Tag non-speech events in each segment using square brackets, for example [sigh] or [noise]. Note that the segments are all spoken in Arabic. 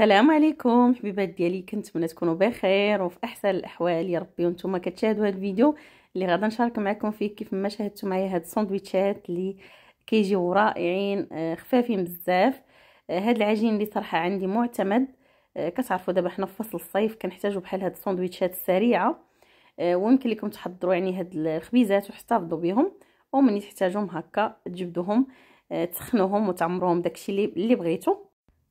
السلام عليكم حبيبات ديالي كنتمنى تكونوا بخير وفي احسن الاحوال يا ربي وانتم كتشاهدوا هذا الفيديو اللي غادا نشارك معكم فيه كيف ما شاهدتوا معايا هاد الساندويتشات اللي كيجيو رائعين آه، خفافين بزاف آه، هاد العجين اللي صراحه عندي معتمد آه، كتعرفوا دابا حنا في فصل الصيف كنحتاجوا بحال هاد الساندويتشات السريعه ويمكن لكم تحضروا يعني هاد الخبيزات وتحتفظوا بهم ومن تحتاجوهم هكا تجبدوهم تسخنوهم وتعمروهم داكشي اللي بغيتو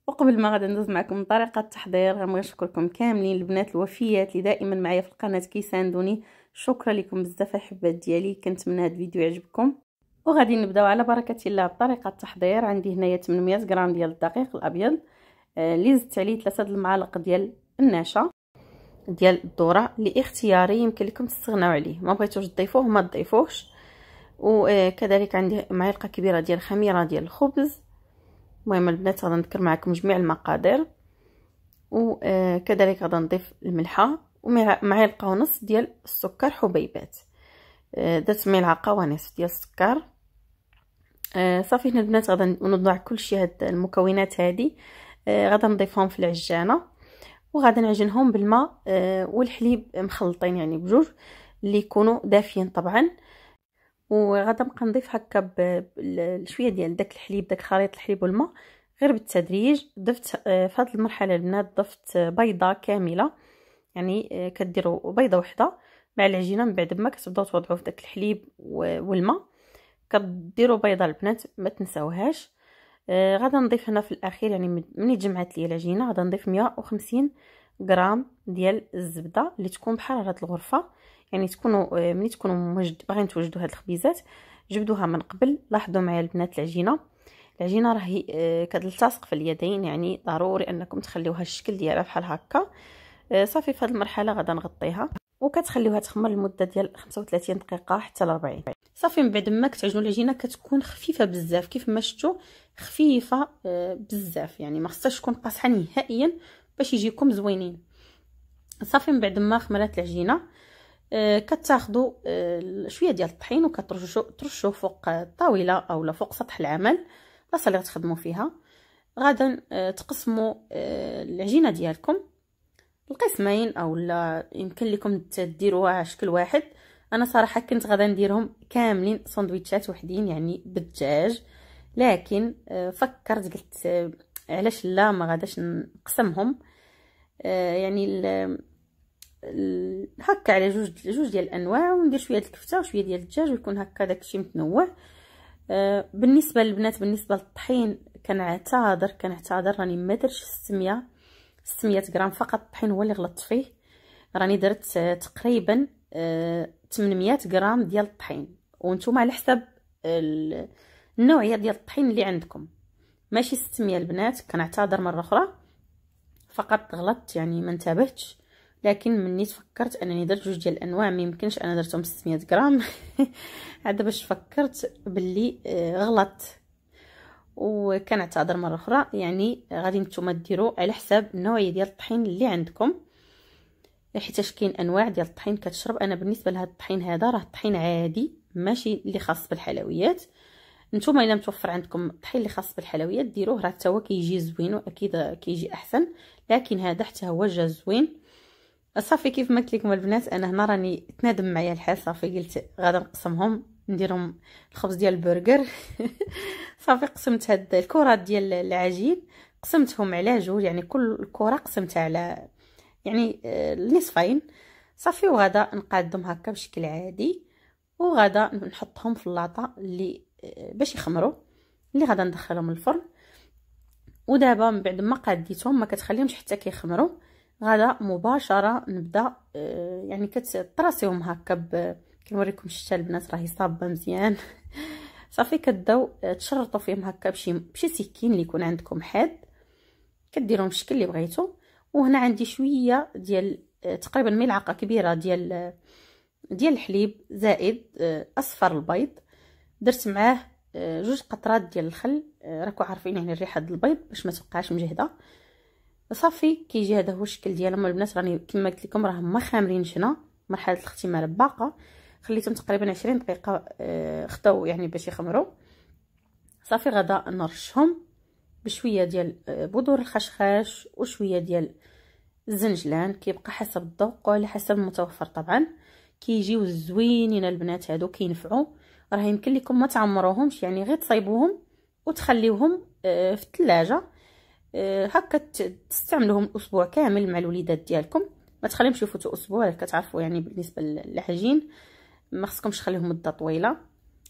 وقبل ما غادي ندوز معكم طريقه التحضير غنبغي نشكركم كاملين البنات الوفيات اللي دائما معايا في القناه كيساندوني شكرا لكم بزاف الحبات ديالي كنتمنى هذا الفيديو يعجبكم وغادي نبداو على بركه الله بطريقه التحضير عندي هنايا 800 غرام ديال الدقيق الابيض آه، اللي زدت عليه د المعالق ديال النشا ديال الذره اللي اختياري يمكن لكم تستغناو عليه ما بغيتوش تضيفوه ما تضيفوهش وكذلك آه، عندي معلقه كبيره ديال خميره ديال الخبز المهم البنات نذكر معكم جميع المقادير وكذلك آه، نضيف الملحه ومعلقه ونص ديال السكر حبيبات درت آه، ملعقه ونص ديال السكر آه، صافي هنا البنات غادي نوضع كلشي هاد المكونات هادي غادي نضيفهم في العجانه وغادي نعجنهم بالماء والحليب مخلطين يعني بجوج اللي يكونوا دافيين طبعا وغادا نبقى نضيف هكا بشويه ديال داك الحليب داك خليط الحليب والماء غير بالتدريج ضفت آه، في هذه المرحله البنات ضفت بيضه كامله يعني آه، كديروا بيضه وحده مع العجينه من بعد ما كتبداو توضعوا في داك الحليب والماء كديروا بيضه البنات ما تنساوهاش آه، غادا نضيف هنا في الاخير يعني ملي تجمعات لي العجينه غادا نضيف 150 غرام ديال الزبده اللي تكون بحراره الغرفه يعني تكونوا آه، ملي تكونوا مجد باغيين توجدوا هاد الخبيزات جبدوها من قبل لاحظوا معايا البنات العجينه العجينه راهي آه، كتلتصق في اليدين يعني ضروري انكم تخليوها الشكل ديالها بحال هكا آه، صافي في هاد المرحله غادا نغطيها وكتخليوها تخمر لمده ديال 35 دقيقه حتى ل 40 صافي من بعد ما كتعجنوا العجينه كتكون خفيفه بزاف كيف ما شفتوا خفيفه بزاف يعني ما خصهاش تكون قاصحه نهائيا باش يجيكم زوينين صافي من بعد ما خمرات العجينه آه، كتاخذوا آه، شويه ديال الطحين وكترشوه فوق الطاوله اولا فوق سطح العمل البلاصه اللي غتخدموا فيها غادا آه، تقسموا العجينه ديالكم القسمين اولا يمكن لكم تديروها شكل واحد انا صراحه كنت غادا نديرهم كاملين سندويتشات وحدين يعني بالدجاج لكن فكرت قلت علاش لا ما غاداش نقسمهم يعني هكا على جوج جوج ديال الانواع وندير شويه ديال الكفته وشويه ديال الدجاج ويكون هكا داكشي متنوع آه بالنسبه للبنات بالنسبه للطحين كنعتذر كنعتذر راني ما درتش 600 600 غرام فقط الطحين هو اللي غلطت فيه راني درت آه، تقريبا آه 800 غرام ديال الطحين وانتم على حسب النوعيه ديال الطحين اللي عندكم ماشي 600 البنات كنعتذر مره اخرى فقط غلطت يعني ما انتبهتش لكن مني تفكرت انني درت جوج ديال الانواع ما يمكنش انا درتهم 600 غرام عاد [laughs] باش فكرت باللي آه، غلط وكنعتذر مره اخرى يعني غادي نتوما ديروا على حساب النوعيه ديال الطحين اللي عندكم حيتاش كاين انواع ديال الطحين كتشرب انا بالنسبه لهذا الطحين هذا راه طحين عادي ماشي اللي خاص بالحلويات نتوما الا متوفر عندكم طحين اللي خاص بالحلويات ديروه راه حتى هو كيجي زوين واكيد كيجي احسن لكن هذا حتى هو جا زوين صافي كيف ما قلت لكم البنات انا هنا راني تنادم معايا الحال صافي قلت غادي نقسمهم نديرهم الخبز ديال البرجر [laughs] صافي قسمت هاد الكرات ديال العجين قسمتهم على جوج يعني كل كره قسمتها على يعني آه، النصفين صافي وغدا نقادهم هكا بشكل عادي وغدا نحطهم في اللاطه اللي آه، باش يخمروا اللي غدا ندخلهم الفرن ودابا من بعد ما قاديتهم ما كتخليهمش حتى كيخمروا غدا مباشره نبدا آه، يعني كتطراسيهم هكا كنوريكم الشتا البنات راهي صابه مزيان [laughs] صافي كتبداو آه، تشرطوا فيهم هكا بشي بشي سكين اللي يكون عندكم حاد كديرهم الشكل اللي بغيتو وهنا عندي شويه ديال آه، تقريبا ملعقه كبيره ديال ديال الحليب زائد اصفر البيض درت معاه جوج قطرات ديال الخل راكو عارفين يعني الريحه ديال البيض باش ما تبقاش مجهده صافي كيجي هذا هو الشكل ديالهم البنات راني كما قلت لكم راهم ما خامرينش هنا مرحله الاختمار باقه خليتهم تقريبا 20 دقيقه آه، خطاو يعني باش يخمروا صافي غدا نرشهم بشويه ديال آه، بذور الخشخاش وشويه ديال الزنجلان كيبقى حسب الذوق وعلى حسب المتوفر طبعا كيجيو زوينين البنات هادو كينفعوا راه يمكن لكم ما تعمروهمش يعني غير تصايبوهم وتخليوهم آه، في الثلاجه آه، هكا تستعملوهم اسبوع كامل مع الوليدات ديالكم ما تخليهمش يفوتوا اسبوع كتعرفوا يعني بالنسبه للعجين ما خصكمش تخليهم مده طويله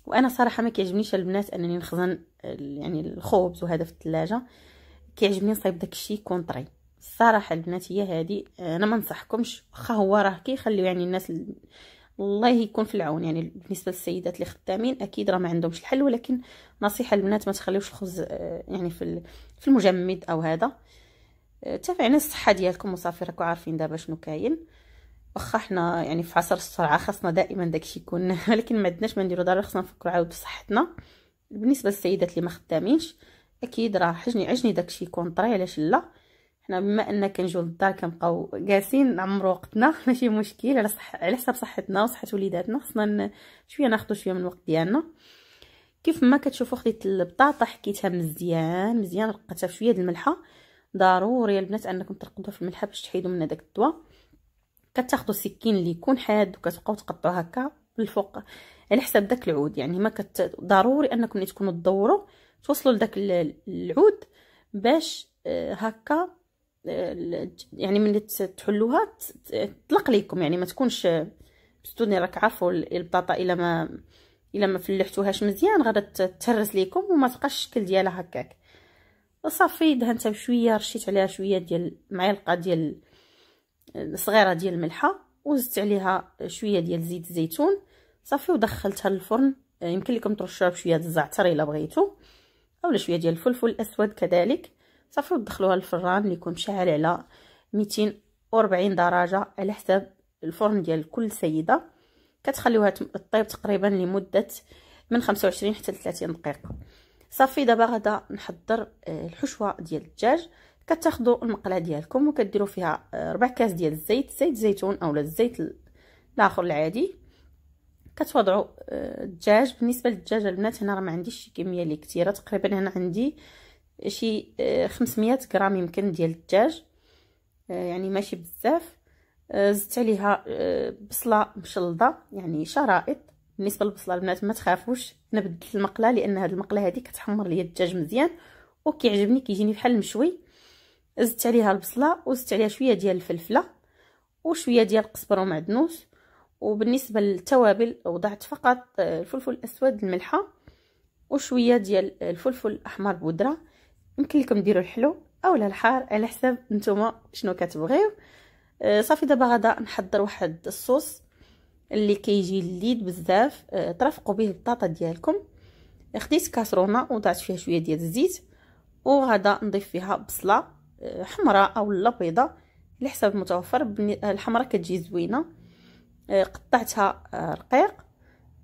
وانا صراحه ما كيعجبنيش البنات انني نخزن يعني الخبز وهذا في الثلاجه كيعجبني نصايب داكشي يكون طري الصراحه البنات هي هذه آه، انا ما نصحكمش واخا هو راه كيخليو يعني الناس الله يكون في العون يعني بالنسبه للسيدات اللي خدامين اكيد راه ما عندهمش الحل ولكن نصيحه للبنات ما تخليوش الخبز آه، يعني في في المجمد او هذا آه، تابعنا الصحه ديالكم وصافي راكو عارفين دابا شنو كاين واخا حنا يعني في عصر السرعه خاصنا دائما داكشي يكون [laughs] ولكن ما عندناش ما نديرو ضروري خاصنا نفكروا عاود بصحتنا بالنسبه للسيدات اللي ما خدامينش اكيد راه حجني عجني داكشي يكون طري علاش لا حنا بما ان كنجيو للدار كنبقاو جالسين نعمرو وقتنا ماشي مشكل على صح على حساب صحتنا وصحه وليداتنا خصنا شويه ناخذ شويه من الوقت ديالنا كيف ما كتشوفوا خديت البطاطا حكيتها مزيان مزيان رقتها بشويه د الملحه ضروري البنات انكم ترقدوها في الملحه باش تحيدوا منها داك الدواء كتاخذوا السكين اللي يكون حاد وكتبقاو تقطعوا هكا بالفوق على حساب داك العود يعني ما كت ضروري انكم ملي تكونوا تدوروا توصلوا لداك العود باش آه، هكا يعني ملي تحلوها تطلق ليكم يعني ما تكونش بستوني راك عارفوا البطاطا الا ما الا ما فلحتوهاش مزيان غادا تهرس ليكم وما تبقاش الشكل ديالها هكاك صافي دهنتها بشويه رشيت عليها شويه ديال معلقه ديال صغيره ديال الملحه وزدت عليها شويه ديال زيت الزيتون صافي ودخلتها للفرن يمكن لكم ترشوها بشويه ديال الزعتر الا بغيتو اولا شويه ديال الفلفل الاسود كذلك صافي ودخلوها للفران اللي يكون مشعل على 240 درجه على حساب الفرن ديال كل سيده كتخليوها تطيب تقريبا لمده من 25 حتى 30 دقيقه صافي دابا غادا نحضر آه، الحشوه ديال الدجاج كتاخذوا المقله ديالكم وكديروا فيها آه، ربع كاس ديال الزيت زيت زيتون اولا الزيت الاخر العادي كتوضعوا آه، الدجاج بالنسبه للدجاج البنات هنا راه ما عنديش شي كميه اللي كثيره تقريبا هنا عندي شي آه، خمسمية غرام يمكن ديال الدجاج آه، يعني ماشي بزاف آه، زدت عليها بصله مشلضه يعني شرائط بالنسبه للبصله البنات ما تخافوش انا بدلت المقله لان هاد المقله هذه كتحمر لي الدجاج مزيان وكيعجبني كيجيني بحال المشوي زدت عليها البصله وزدت عليها شويه ديال الفلفله وشويه ديال القزبر ومعدنوس وبالنسبه للتوابل وضعت فقط الفلفل الاسود الملحه وشويه ديال الفلفل الاحمر بودره يمكن لكم ديروا الحلو اولا الحار على حساب نتوما شنو كتبغيو آه، صافي دابا غادا نحضر واحد الصوص اللي كيجي لذيذ بزاف آه ترافقوا به البطاطا ديالكم خديت كاسرونه وضعت فيها شويه ديال الزيت وغادا نضيف فيها بصله آه، حمراء اولا بيضه على حساب المتوفر آه، الحمراء كتجي زوينه قطعتها رقيق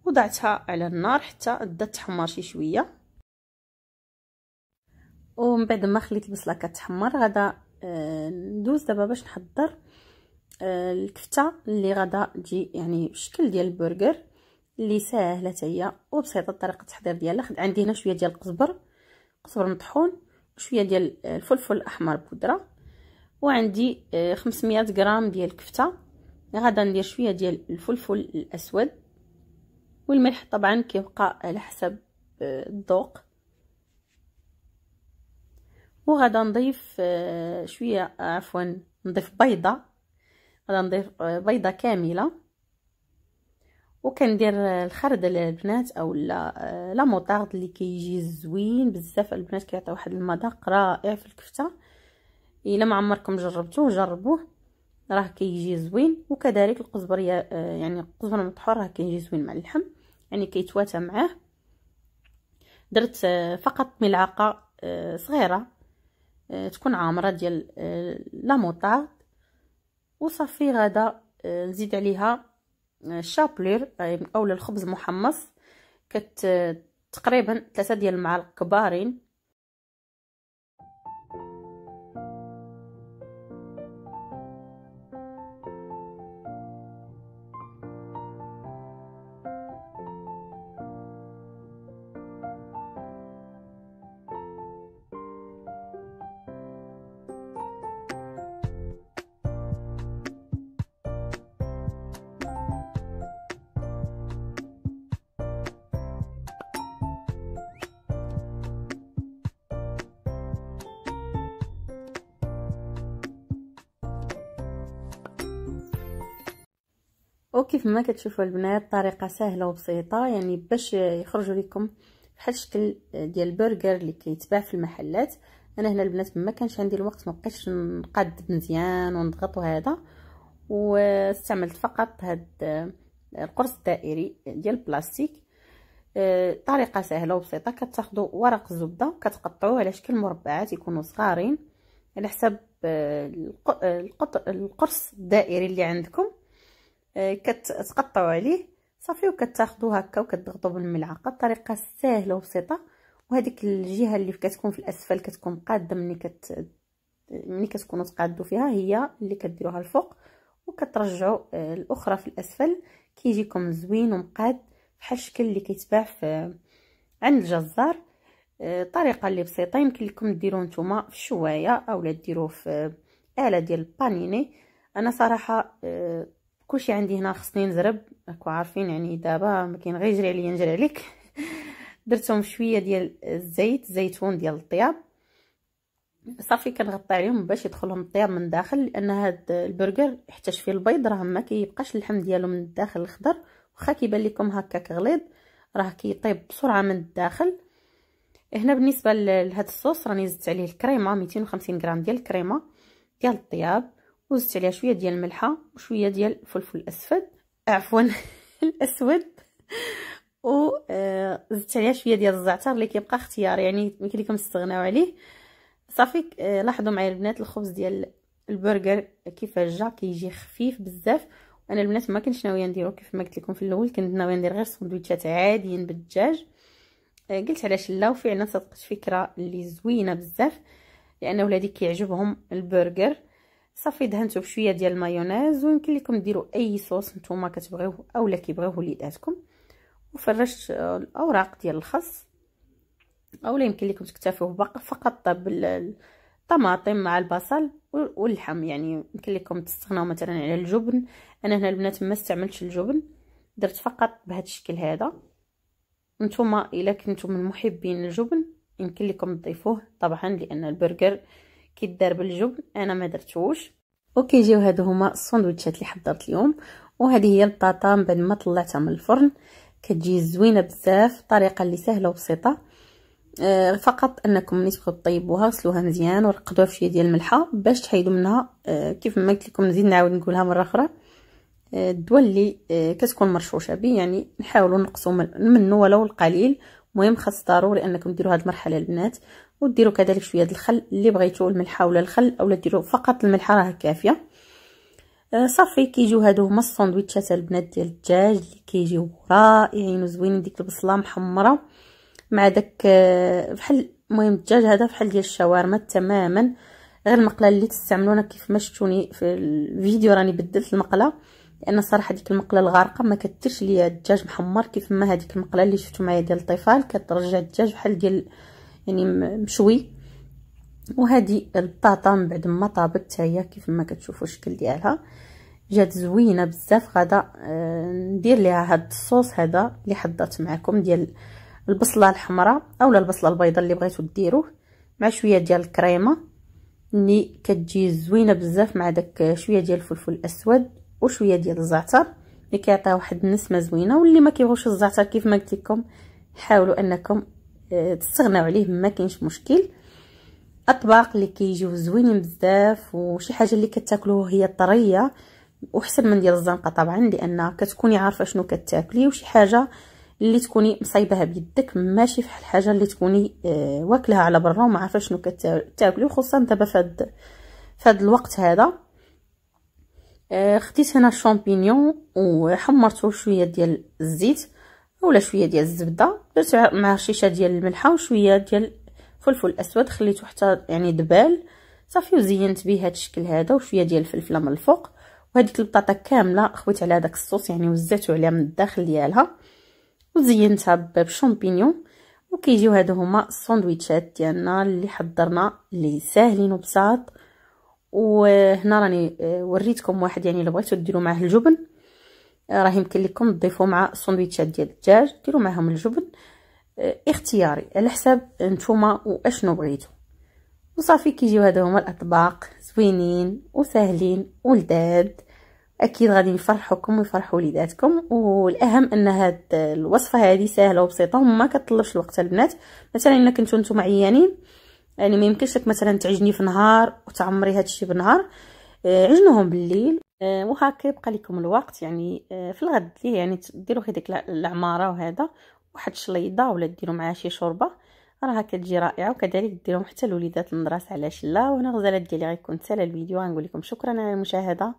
وضعتها على النار حتى بدات تحمر شي شويه ومن بعد ما خليت البصله كتحمر غدا آه، ندوز دابا باش نحضر آه، الكفته اللي غدا تجي يعني بشكل ديال البرجر اللي ساهله حتى هي وبسيطه طريقه التحضير ديالها عندي هنا شويه ديال القزبر قزبر مطحون شويه ديال الفلفل الاحمر بودره وعندي 500 آه، غرام ديال الكفته غدا ندير شويه ديال الفلفل الاسود والملح طبعا كيبقى على حسب الذوق وغادا نضيف آه، شويه آه، عفوا نضيف بيضه غادا نضيف آه، بيضه كامله وكندير الخردل البنات او لا موطارد اللي كيجي زوين بزاف البنات كيعطي واحد المذاق رائع في الكفته الا ما عمركم جربتوه جربوه راه كيجي زوين وكذلك القزبر يعني القزبر المطحون راه كيجي زوين مع اللحم يعني كيتواتى معاه درت فقط ملعقه صغيره آه، تكون عامره ديال آه، لا موطاط وصافي غدا آه، نزيد عليها الشابلير اولا الخبز محمص كت تقريبا ثلاثة ديال المعالق كبارين وكيف ما كتشوفوا البنات طريقه سهله وبسيطه يعني باش يخرجوا لكم بحال الشكل ديال البرجر اللي كيتباع في المحلات انا هنا البنات ما كانش عندي الوقت ما بقيتش نقاد مزيان ونضغط وهذا واستعملت فقط هاد القرص الدائري ديال البلاستيك آه، طريقه سهله وبسيطه كتاخذوا ورق الزبده كتقطعوه على شكل مربعات يكونوا صغارين على حسب آه، آه، القرص الدائري اللي عندكم آه، كتقطعوا عليه صافي وكتاخذوا هكا وكتضغطوا بالملعقه طريقه سهله وبسيطه وهذيك الجهه اللي كتكون في الاسفل كتكون قاده ملي كت ملي كتكونوا تقادوا فيها هي اللي كديروها الفوق وكترجعوا آه، الاخرى في الاسفل كيجيكم زوين ومقاد بحال الشكل اللي كيتباع في عند الجزار آه، طريقه اللي بسيطه يمكن لكم ديروه نتوما في الشوايه اولا ديروه في اله ديال البانيني انا صراحه كلشي عندي هنا خصني نزرب راكو عارفين يعني دابا ما كاين غير يجري عليا نجري عليك [laughs] درتهم شويه ديال الزيت الزيتون ديال الطياب صافي كنغطي عليهم باش يدخلهم الطياب من الداخل لان هاد البرجر يحتاج فيه البيض راه ما كيبقاش اللحم ديالو من الداخل الخضر واخا كيبان لكم هكاك غليظ راه كيطيب بسرعه من الداخل هنا بالنسبه لهاد الصوص راني زدت عليه الكريمه 250 غرام ديال الكريمه ديال الطياب وزدت عليها شويه ديال الملحه وشويه ديال الفلفل الاسود عفوا [laughs] الاسود و آه، زدت عليها شويه ديال الزعتر اللي كيبقى اختيار يعني يمكن لكم تستغناو عليه صافي آه، لاحظوا معايا البنات الخبز ديال البرجر كيفاش جا كيجي خفيف بزاف وانا البنات ما كنتش ناويه نديرو كيف ما قلت لكم في الاول كنت ناويه ندير غير سندويتشات عاديين بالدجاج آه، قلت علاش لا وفعلا صدقت فكره اللي زوينه بزاف لان ولادي كيعجبهم البرجر صافي دهنته بشويه ديال المايونيز ويمكن لكم ديروا اي صوص نتوما كتبغيوه اولا كيبغيوه وليداتكم وفرشت الاوراق آه، ديال الخس اولا يمكن لكم تكتفوا فقط بالطماطم مع البصل واللحم يعني يمكن لكم تستغناو مثلا على الجبن انا هنا البنات ما استعملتش الجبن درت فقط بهذا الشكل هذا نتوما الا كنتم من محبين الجبن يمكن لكم تضيفوه طبعا لان البرجر كيدار بالجبن انا ما درتوش وكيجيو هادو هما السندوتشات اللي حضرت اليوم وهذه هي البطاطا من بعد ما طلعتها من الفرن كتجي زوينه بزاف طريقه اللي سهله وبسيطه أه فقط انكم ملي تبغيو طيبوها غسلوها مزيان ورقدوها شويه ديال الملحه باش تحيدوا منها أه كيف ما قلت لكم نزيد نعاود نقولها مره اخرى آه، الدواء اللي آه، كتكون مرشوشه به يعني نحاولوا نقصوا منه ولو القليل مهم خاص ضروري انكم ديروا هذه المرحله البنات وديروا كذلك شويه د الخل اللي بغيتو الملحه ولا الخل اولا ديروا فقط الملحه راه كافيه آه صافي كيجيو هادو هما الساندويتشات البنات ديال الدجاج اللي كيجيو رائعين وزوينين ديك البصله محمره مع داك آه بحال المهم الدجاج هذا بحال ديال الشاورما تماما غير المقله اللي تستعملونا كيف ما شفتوني في الفيديو راني بدلت المقله لان صراحه ديك المقله الغارقه ما كديرش ليا الدجاج محمر كيف ما هذيك المقله اللي شفتو معايا ديال الطفال كترجع الدجاج بحال ديال يعني مشوي وهذه البطاطا من بعد ما طابت هي كيف ما كتشوفوا الشكل ديالها جات زوينه بزاف غدا آه، ندير ليها هاد الصوص هذا اللي حضرت معكم ديال البصله الحمراء اولا البصله البيضاء اللي بغيتو ديروه مع شويه ديال الكريمه اللي كتجي زوينه بزاف مع داك شويه ديال الفلفل الاسود وشويه ديال الزعتر اللي كيعطيها واحد النسمه زوينه واللي ما كيبغوش الزعتر كيف ما قلت لكم حاولوا انكم آه، تستغناو عليه ما كاينش مشكل اطباق اللي كيجيو زوينين بزاف وشي حاجه اللي كتاكلوه هي طريه وحسن من ديال الزنقه طبعا لان كتكوني عارفه شنو كتاكلي وشي حاجه اللي تكوني مصايباها بيدك ماشي فحال الحاجه اللي تكوني آه واكلها على برا وما عارفه شنو كتاكلي وخصوصا دابا فهاد فهاد الوقت هذا آه خديت هنا الشامبينيون وحمرته شويه ديال الزيت ولا شويه ديال الزبده درت مع شيشه ديال الملحه وشويه ديال فلفل اسود خليته حتى يعني دبال صافي وزينت به هذا الشكل هذا وشويه ديال الفلفله من الفوق وهذيك البطاطا كامله خويت على داك الصوص يعني وزعته عليها من الداخل ديالها وزينتها بشامبينيون وكيجيو هادو هما الساندويتشات ديالنا اللي حضرنا اللي ساهلين وبساط وهنا راني آه، وريتكم واحد يعني اللي بغيتو ديروا معاه الجبن راه يمكن لكم تضيفوا مع السندويتشات ديال الدجاج ديروا معاهم الجبن آه، اختياري على حساب نتوما واشنو بغيتو وصافي كيجيو هادو هما الاطباق زوينين وساهلين ولذاد اكيد غادي يفرحوكم ويفرحوا وليداتكم والاهم ان هاد الوصفه هذه سهله وبسيطه وما كتطلبش الوقت البنات مثلا الا كنتو نتوما عيانين يعني ما يمكنش لك مثلا تعجني في نهار وتعمري هادشي نهار آه، عجنوهم بالليل آه، وهكا يبقى لكم الوقت يعني آه، في الغد ليه يعني ديروا هذيك العماره وهذا واحد شليضه ولا ديروا معها شي شوربه راها كتجي رائعه وكذلك ديرهم حتى لوليدات المدرسه على شله وهنا غزالات ديالي غيكون تسالى الفيديو غنقول لكم شكرا على المشاهده